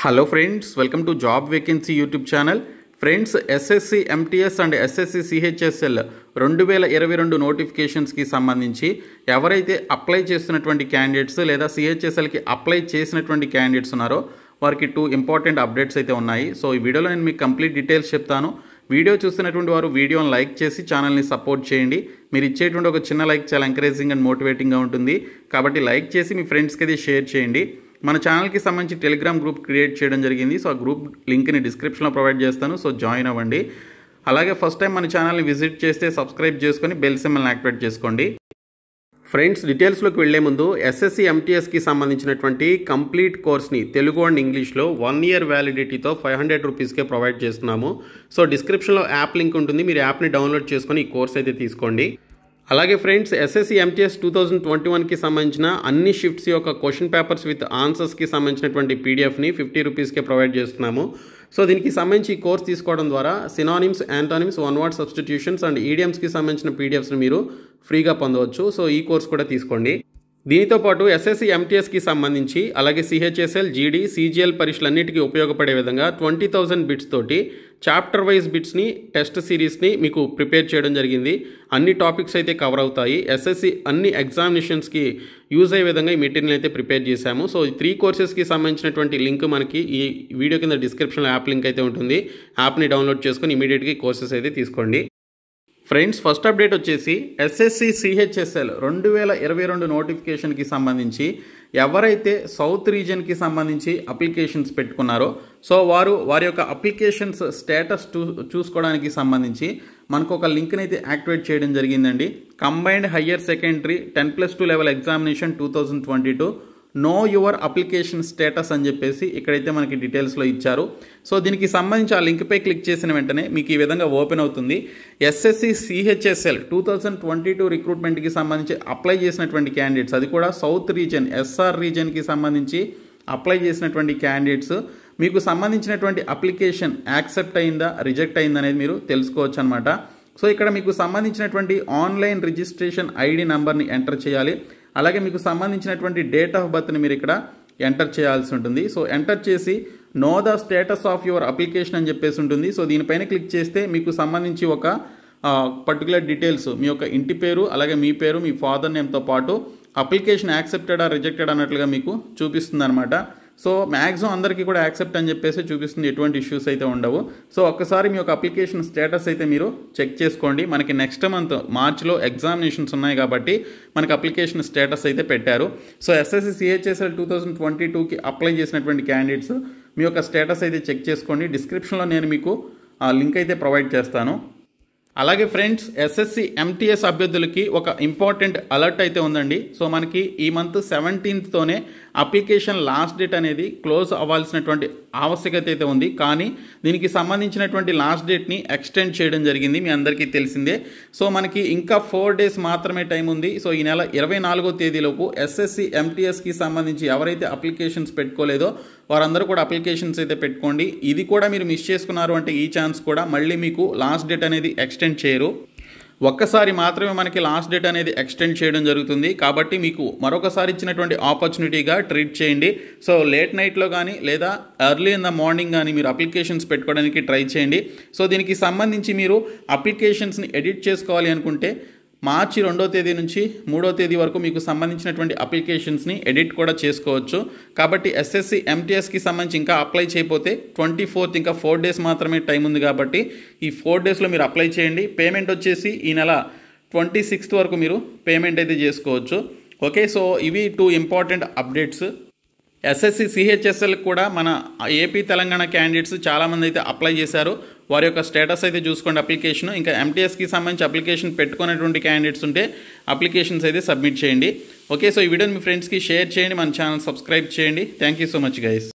hello friends welcome to job vacancy YouTube channel friends SSC MTS and SSC CHSL రెండు వేల ఇరవై రెండు నోటిఫికేషన్స్కి సంబంధించి ఎవరైతే అప్లై చేస్తున్నటువంటి క్యాండిడేట్స్ లేదా సిహెచ్ఎస్ఎల్కి అప్లై చేసినటువంటి క్యాండిడేట్స్ ఉన్నారో వారికి టూ ఇంపార్టెంట్ అప్డేట్స్ అయితే ఉన్నాయి సో ఈ వీడియోలో నేను మీకు కంప్లీట్ డీటెయిల్స్ చెప్తాను వీడియో చూస్తున్నటువంటి వారు వీడియోని లైక్ చేసి ఛానల్ని సపోర్ట్ చేయండి మీరు ఇచ్చేటువంటి ఒక చిన్న లైక్ చాలా ఎంకరేజింగ్ అండ్ మోటివేటింగ్గా ఉంటుంది కాబట్టి లైక్ చేసి మీ ఫ్రెండ్స్కి అయితే షేర్ చేయండి మన ఛానల్కి సంబంధించి టెలిగ్రామ్ గ్రూప్ క్రియేట్ చేయడం జరిగింది సో ఆ గ్రూప్ లింక్ని డిస్క్రిప్షన్లో ప్రొవైడ్ చేస్తాను సో జాయిన్ అవ్వండి అలాగే ఫస్ట్ టైం మన ఛానల్ని విజిట్ చేస్తే సబ్స్క్రైబ్ చేసుకొని బెల్ సిమ్మల్ని యాక్టివేట్ చేసుకోండి ఫ్రెండ్స్ డీటెయిల్స్లోకి వెళ్లే ముందు ఎస్ఎస్సి ఎంటీఎస్కి సంబంధించినటువంటి కంప్లీట్ కోర్స్ని తెలుగు అండ్ ఇంగ్లీష్లో వన్ ఇయర్ వ్యాలిడిటీతో ఫైవ్ హండ్రెడ్ రూపీస్కే ప్రొవైడ్ చేస్తున్నాము సో డిస్క్రిప్షన్లో యాప్ లింక్ ఉంటుంది మీరు యాప్ని డౌన్లోడ్ చేసుకొని ఈ కోర్స్ అయితే తీసుకోండి అలాగే friends SSC MTS two thousand twenty వన్కి సంబంధించిన అన్ని షిఫ్ట్స్ యొక్క క్వశ్చన్ పేపర్స్ విత్ ఆన్సర్స్కి సంబంధించినటువంటి పీడిఎఫ్ని ఫిఫ్టీ రూపీస్కే ప్రొవైడ్ చేస్తున్నాము సో దీనికి సంబంధించి ఈ కోర్స్ తీసుకోవడం ద్వారా synonyms antonyms one word substitutions and ఈడియమ్స్కి సంబంధించిన పీడిఎఫ్స్ని మీరు ఫ్రీగా పొందవచ్చు సో ఈ కోర్స్ కూడా తీసుకోండి దీనితో పాటు ఎస్ఎస్సి ఎంటీఎస్కి సంబంధించి అలాగే సిహెచ్ఎస్ఎల్ జీడీ సీజీఎల్ పరీక్షలన్నిటికీ ఉపయోగపడే విధంగా ట్వంటీ థౌజండ్ బిట్స్ తోటి చాప్టర్ వైజ్ బిట్స్ని టెస్ట్ సిరీస్ని మీకు ప్రిపేర్ చేయడం జరిగింది అన్ని టాపిక్స్ అయితే కవర్ అవుతాయి ఎస్ఎస్సి అన్ని ఎగ్జామినేషన్స్కి యూజ్ అయ్యే విధంగా ఈ మెటీరియల్ అయితే ప్రిపేర్ చేశాము సో ఈ త్రీ కోర్సెస్కి సంబంధించినటువంటి లింక్ మనకి ఈ వీడియో కింద డిస్క్రిప్షన్లో యాప్ లింక్ అయితే ఉంటుంది యాప్ని డౌన్లోడ్ చేసుకొని ఇమీడియట్గా కోర్సెస్ అయితే తీసుకోండి ఫ్రెండ్స్ ఫస్ట్ అప్డేట్ వచ్చేసి ఎస్ఎస్సి సిహెచ్ఎస్ఎల్ రెండు వేల ఇరవై రెండు నోటిఫికేషన్కి సంబంధించి ఎవరైతే సౌత్ రీజియన్కి సంబంధించి అప్లికేషన్స్ పెట్టుకున్నారో సో వారు వారి యొక్క అప్లికేషన్స్ స్టేటస్ చూ చూసుకోవడానికి సంబంధించి మనకు ఒక లింక్ని అయితే యాక్టివేట్ చేయడం జరిగిందండి combined higher secondary ten plus two level examination two thousand twenty two know your application status అని చెప్పేసి ఇక్కడైతే మనకి డీటెయిల్స్లో ఇచ్చారు సో దీనికి సంబంధించి ఆ లింక్పై క్లిక్ చేసిన వెంటనే మీకు ఈ విధంగా ఓపెన్ అవుతుంది SSC CHSL two thousand twenty two రిక్రూట్మెంట్కి సంబంధించి అప్లై చేసినటువంటి క్యాండిడేట్స్ అది కూడా సౌత్ రీజన్ ఎస్ఆర్ రీజన్కి సంబంధించి అప్లై చేసినటువంటి క్యాండిడేట్స్ మీకు సంబంధించినటువంటి అప్లికేషన్ యాక్సెప్ట్ అయిందా రిజెక్ట్ అయిందా అనేది మీరు తెలుసుకోవచ్చు అనమాట సో ఇక్కడ మీకు సంబంధించినటువంటి ఆన్లైన్ రిజిస్ట్రేషన్ ఐడి నెంబర్ని ఎంటర్ చేయాలి అలాగే మీకు సంబంధించినటువంటి డేట్ ఆఫ్ బర్త్ని మీరు ఇక్కడ ఎంటర్ చేయాల్సి ఉంటుంది సో ఎంటర్ చేసి know the status of your application అని చెప్పేసి ఉంటుంది సో దీనిపైన క్లిక్ చేస్తే మీకు సంబంధించి ఒక పర్టికులర్ డీటెయిల్స్ మీ యొక్క ఇంటి పేరు అలాగే మీ పేరు మీ ఫాదర్ నేమ్తో పాటు అప్లికేషన్ యాక్సెప్టెడా రిజెక్టెడ్ అన్నట్లుగా మీకు చూపిస్తుంది అనమాట సో మ్యాక్సిమం అందరికీ కూడా యాక్సెప్ట్ అని చెప్పేసి చూపిస్తుంది ఎటువంటి ఇష్యూస్ అయితే ఉండవు సో ఒక్కసారి మీ యొక్క అప్లికేషన్ స్టేటస్ అయితే మీరు చెక్ చేసుకోండి మనకి నెక్స్ట్ మంత్ మార్చ్లో ఎగ్జామినేషన్స్ ఉన్నాయి కాబట్టి మనకి అప్లికేషన్ స్టేటస్ అయితే పెట్టారు so SSC CHSL two thousand twenty టూకి అప్లై చేసినటువంటి క్యాండిడేట్స్ మీ యొక్క స్టేటస్ అయితే చెక్ చేసుకోండి డిస్క్రిప్షన్లో నేను మీకు ఆ లింక్ అయితే ప్రొవైడ్ చేస్తాను అలాగే ఫ్రెండ్స్ ఎస్ఎస్సి ఎంటీఎస్ అభ్యర్థులకి ఒక ఇంపార్టెంట్ అలర్ట్ అయితే ఉందండి సో మనకి ఈ మంత్ సెవెంటీన్త్తోనే అప్లికేషన్ లాస్ట్ డేట్ అనేది క్లోజ్ అవ్వాల్సినటువంటి ఆవశ్యకత అయితే ఉంది కానీ దీనికి సంబంధించినటువంటి లాస్ట్ డేట్ని ఎక్స్టెండ్ చేయడం జరిగింది మీ అందరికీ తెలిసిందే సో మనకి ఇంకా ఫోర్ డేస్ మాత్రమే టైం ఉంది సో ఈ నెల ఇరవై నాలుగో తేదీలోపు ఎస్ఎస్సి ఎంటీఎస్కి సంబంధించి ఎవరైతే అప్లికేషన్స్ పెట్టుకోలేదో వారందరూ కూడా అప్లికేషన్స్ అయితే పెట్టుకోండి ఇది కూడా మీరు మిస్ చేసుకున్నారు అంటే ఈ ఛాన్స్ కూడా మళ్ళీ మీకు లాస్ట్ డేట్ అనేది ఎక్స్టెండ్ చేయరు ఒక్కసారి మాత్రమే మనకి లాస్ట్ డేట్ అనేది ఎక్స్టెండ్ చేయడం జరుగుతుంది కాబట్టి మీకు మరొకసారి ఇచ్చినటువంటి ఆపర్చునిటీగా ట్రీట్ చేయండి సో లేట్ నైట్లో కానీ లేదా ఎర్లీ ఇన్ ద మార్నింగ్ కానీ మీరు అప్లికేషన్స్ పెట్టుకోవడానికి ట్రై చేయండి సో దీనికి సంబంధించి మీరు అప్లికేషన్స్ని ఎడిట్ చేసుకోవాలి అనుకుంటే మార్చి రెండో తేదీ నుంచి మూడో తేదీ వరకు మీకు సంబంధించినటువంటి అప్లికేషన్స్ని ఎడిట్ కూడా చేసుకోవచ్చు కాబట్టి ఎస్ఎస్సి ఎంటీఎస్కి సంబంధించి ఇంకా అప్లై చేయకపోతే ట్వంటీ ఫోర్త్ ఇంకా ఫోర్ డేస్ మాత్రమే టైం ఉంది కాబట్టి ఈ ఫోర్ డేస్లో మీరు అప్లై చేయండి పేమెంట్ వచ్చేసి ఈ నెల ట్వంటీ సిక్స్త్ వరకు మీరు పేమెంట్ అయితే చేసుకోవచ్చు ఓకే సో ఇవి two important updates SSC CHSL కూడా మన ఏపీ తెలంగాణ క్యాండిడేట్స్ చాలామంది అయితే అప్లై చేశారు వారి యొక్క స్టేటస్ అయితే చూసుకోండి అప్లికేషన్ ఇంకా ఎంటీఎస్కి సంబంధించి అప్లికేషన్ పెట్టుకున్నటువంటి క్యాండిడేట్స్ ఉంటే అప్లికేషన్స్ అయితే సబ్మిట్ చేయండి ఓకే సో ఈ వీడియోని మీ ఫ్రెండ్స్కి షేర్ చేయండి మన ఛానల్ సబ్స్క్రైబ్ చేయండి thank you so much guys